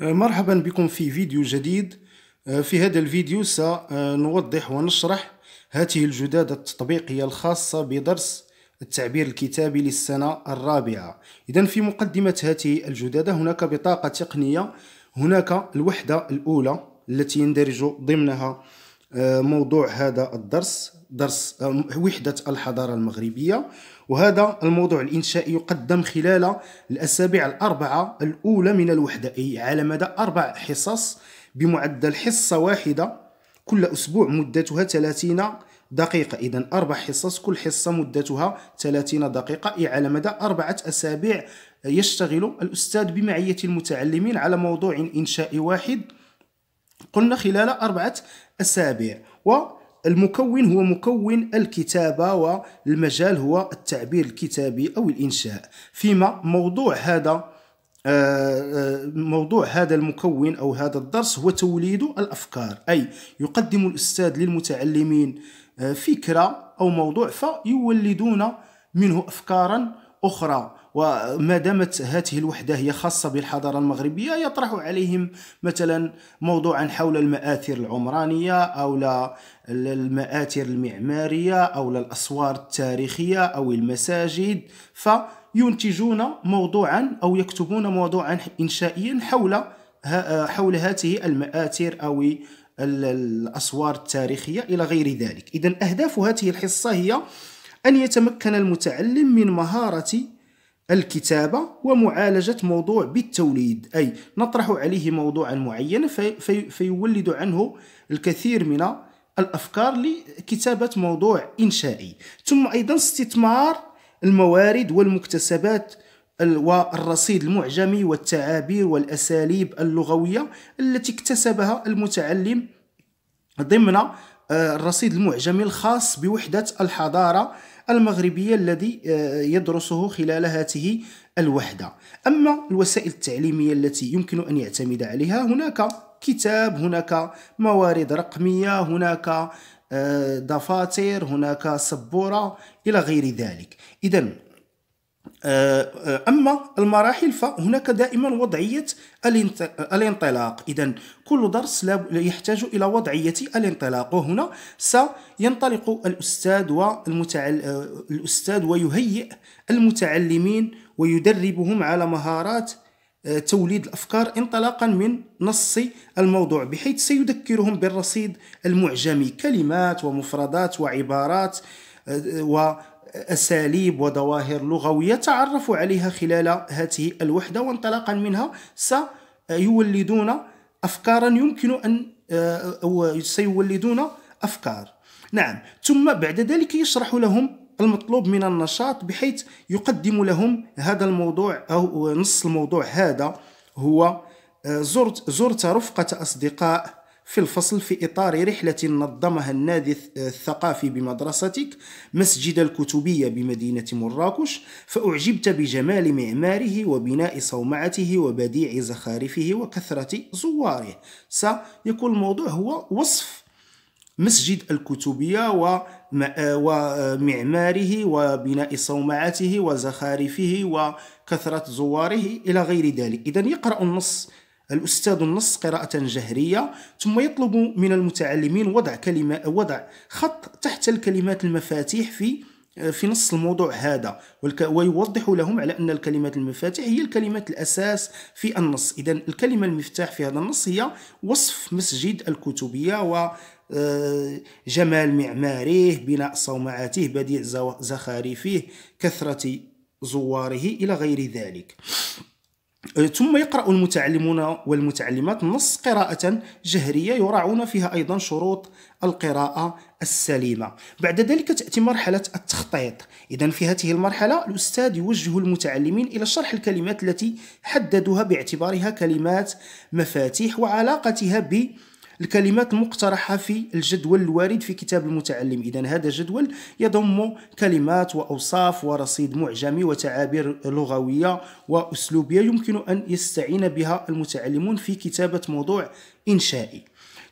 آه، مرحبا بكم في فيديو جديد آه، في هذا الفيديو سنوضح ونشرح هذه الجداد التطبيقية الخاصة بدرس التعبير الكتابي للسنة الرابعة إذا في مقدمة هذه الجدادة هناك بطاقة تقنية هناك الوحدة الأولى التي يندرج ضمنها آه، موضوع هذا الدرس درس وحدة الحضارة المغربية وهذا الموضوع الإنشائي يقدم خلال الأسابيع الأربعة الأولى من الوحدة أي على مدى أربع حصص بمعدل حصة واحدة كل أسبوع مدتها 30 دقيقة إذا أربع حصص كل حصة مدتها 30 دقيقة أي على مدى أربعة أسابيع يشتغل الأستاذ بمعية المتعلمين على موضوع إنشائي واحد قلنا خلال أربعة أسابيع و المكون هو مكون الكتابة والمجال هو التعبير الكتابي أو الإنشاء فيما موضوع هذا آه، آه، موضوع هذا المكون أو هذا الدرس هو توليد الأفكار أي يقدم الأستاذ للمتعلمين آه، فكرة أو موضوع فيولدون منه أفكارا أخرى وما دامت هذه الوحدة هي خاصة بالحضارة المغربية يطرح عليهم مثلا موضوعا حول المآثر العمرانية أو المآثر المعمارية أو الأسوار التاريخية أو المساجد فينتجون موضوعا أو يكتبون موضوعا إنشائيا حول حول هذه المآثر أو الأسوار التاريخية إلى غير ذلك إذا أهداف هذه الحصة هي أن يتمكن المتعلم من مهارة الكتابة ومعالجة موضوع بالتوليد أي نطرح عليه موضوعا معينا في فيولد عنه الكثير من الأفكار لكتابة موضوع إنشائي ثم أيضا استثمار الموارد والمكتسبات والرصيد المعجمي والتعابير والأساليب اللغوية التي اكتسبها المتعلم ضمن آه، الرصيد المعجمي الخاص بوحدة الحضارة المغربية الذي آه، يدرسه خلال هذه الوحدة أما الوسائل التعليمية التي يمكن أن يعتمد عليها هناك كتاب هناك موارد رقمية هناك آه، دفاتر هناك سبورة إلى غير ذلك إذا آه، آه، أما المراحل فهناك دائما وضعية الانطلاق إذا كل درس يحتاج إلى وضعية الانطلاق وهنا سينطلق الأستاذ والمتعل... آه، الأستاذ ويهيئ المتعلمين ويدربهم على مهارات توليد الأفكار انطلاقا من نص الموضوع بحيث سيذكرهم بالرصيد المعجمي كلمات ومفردات وعبارات و أساليب وظواهر لغوية تعرفوا عليها خلال هذه الوحدة وانطلاقا منها سيولدون أفكارا يمكن أن أو آه، سيولدون أفكار نعم ثم بعد ذلك يشرح لهم المطلوب من النشاط بحيث يقدم لهم هذا الموضوع أو نص الموضوع هذا هو آه، زرت زرت رفقة أصدقاء في الفصل في إطار رحلة نظمها النادي الثقافي بمدرستك مسجد الكتبية بمدينة مراكش فأعجبت بجمال معماره وبناء صومعته وبديع زخارفه وكثرة زواره سيكون الموضوع هو وصف مسجد الكتبية ومعماره آه، وبناء صومعته وزخارفه وكثرة زواره إلى غير ذلك إذا يقرأ النص الأستاذ النص قراءة جهرية ثم يطلب من المتعلمين وضع كلمة وضع خط تحت الكلمات المفاتيح في في نص الموضوع هذا ويوضح لهم على أن الكلمات المفاتيح هي الكلمات الأساس في النص إذا الكلمة المفتاح في هذا النص هي وصف مسجد الكتبية و آه، جمال معماريه بناء صومعاته بديع زخارفه كثرة زواره إلى غير ذلك أه، ثم يقرأ المتعلمون والمتعلمات النص قراءة جهرية يراعون فيها أيضا شروط القراءة السليمة بعد ذلك تأتي مرحلة التخطيط إذا في هذه المرحلة الأستاذ يوجه المتعلمين إلى شرح الكلمات التي حددوها باعتبارها كلمات مفاتيح وعلاقتها ب الكلمات المقترحة في الجدول الوارد في كتاب المتعلم إذا هذا جدول يضم كلمات وأوصاف ورصيد معجمي وتعابير لغوية وأسلوبية يمكن أن يستعين بها المتعلمون في كتابة موضوع إنشائي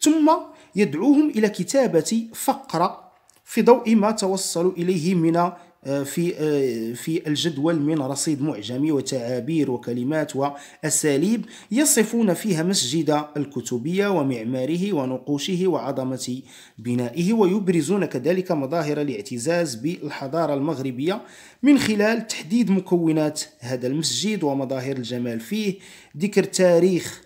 ثم يدعوهم إلى كتابة فقرة في ضوء ما توصلوا إليه من آه، في آه، في الجدول من رصيد معجمي وتعابير وكلمات واساليب يصفون فيها مسجد الكتبيه ومعماره ونقوشه وعظمه بنائه ويبرزون كذلك مظاهر الاعتزاز بالحضاره المغربيه من خلال تحديد مكونات هذا المسجد ومظاهر الجمال فيه ذكر تاريخ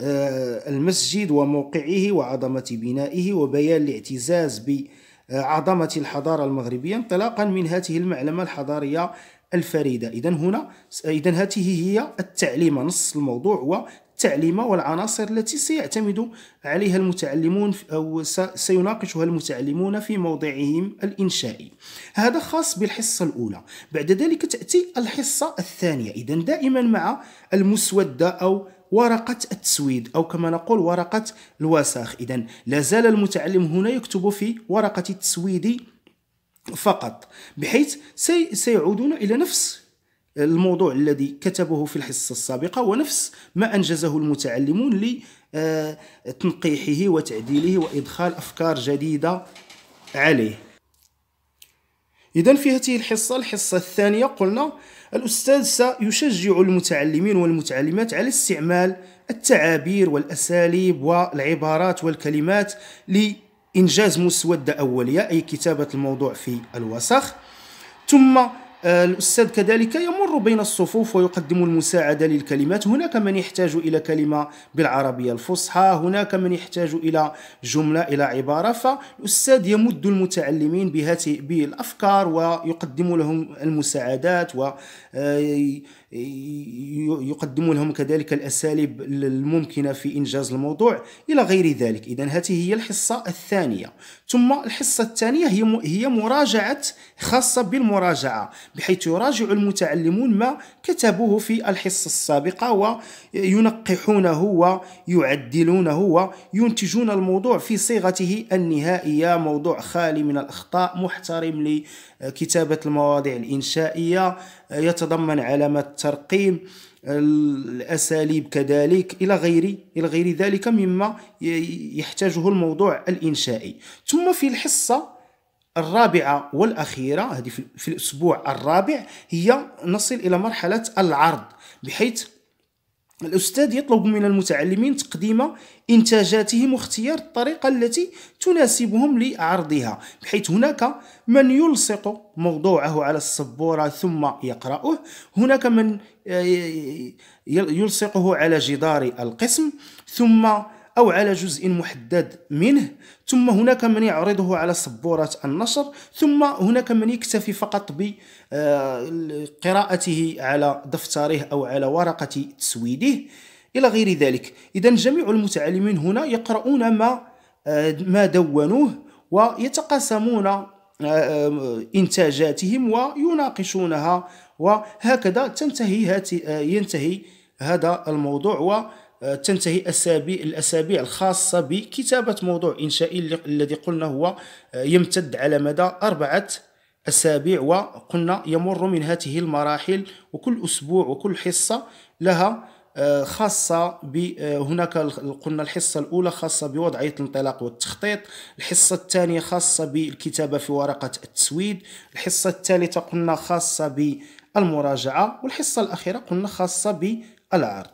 آه، المسجد وموقعه وعظمه بنائه وبيان الاعتزاز ب عظمة الحضارة المغربية انطلاقا من هذه المعلمة الحضارية الفريدة إذا هنا إذا هذه هي التعليمة نص الموضوع هو التعليمة والعناصر التي سيعتمد عليها المتعلمون أو سيناقشها المتعلمون في موضعهم الإنشائي هذا خاص بالحصة الأولى بعد ذلك تأتي الحصة الثانية إذا دائما مع المسودة أو ورقة التسويد أو كما نقول ورقة الوساخ إذا لازال المتعلم هنا يكتب في ورقة التسويد فقط بحيث سي سيعودون إلى نفس الموضوع الذي كتبه في الحصة السابقة ونفس ما أنجزه المتعلمون لتنقيحه آه، وتعديله وإدخال أفكار جديدة عليه إذا في هذه الحصة الحصة الثانية قلنا الأستاذ سيشجع المتعلمين والمتعلمات على استعمال التعابير والأساليب والعبارات والكلمات لإنجاز مسودة أولية أي كتابة الموضوع في الوسخ ثم آه، الأستاذ كذلك يمر بين الصفوف ويقدم المساعدة للكلمات هناك من يحتاج إلى كلمة بالعربية الفصحى هناك من يحتاج إلى جملة إلى عبارة فالأستاذ يمد المتعلمين بهذه بالأفكار ويقدم لهم المساعدات و آه، يقدم لهم كذلك الأساليب الممكنة في إنجاز الموضوع إلى غير ذلك إذا هذه هي الحصة الثانية ثم الحصة الثانية هي مراجعة خاصة بالمراجعة بحيث يراجع المتعلمون ما كتبوه في الحصة السابقة وينقحونه ويعدلونه وينتجون الموضوع في صيغته النهائية موضوع خالي من الأخطاء محترم لكتابة المواضيع الإنشائية يتضمن علامات الترقيم الاساليب كذلك الى غير الى غير ذلك مما يحتاجه الموضوع الانشائي ثم في الحصه الرابعة والأخيرة هذه في الأسبوع الرابع هي نصل إلى مرحلة العرض بحيث الأستاذ يطلب من المتعلمين تقديم إنتاجاتهم واختيار الطريقة التي تناسبهم لعرضها بحيث هناك من يلصق موضوعه على السبورة ثم يقرأه هناك من آه، يلصقه على جدار القسم ثم أو على جزء محدد منه ثم هناك من يعرضه على سبورة النشر ثم هناك من يكتفي فقط بقراءته آه، على دفتره أو على ورقة تسويده إلى غير ذلك إذا جميع المتعلمين هنا يقرؤون ما آه، ما دونوه ويتقاسمون آه، إنتاجاتهم ويناقشونها وهكذا تنتهي ينتهي هذا الموضوع و تنتهي أسابيع الأسابيع الخاصة بكتابة موضوع إنشائي الذي قلنا هو آه، يمتد على مدى أربعة أسابيع وقلنا يمر من هذه المراحل وكل أسبوع وكل حصة لها آه، خاصة آه، هناك قلنا الحصة الأولى خاصة بوضعية الانطلاق والتخطيط الحصة الثانية خاصة بالكتابة في ورقة التسويد الحصة الثالثة قلنا خاصة بالمراجعة والحصة الأخيرة قلنا خاصة بالعرض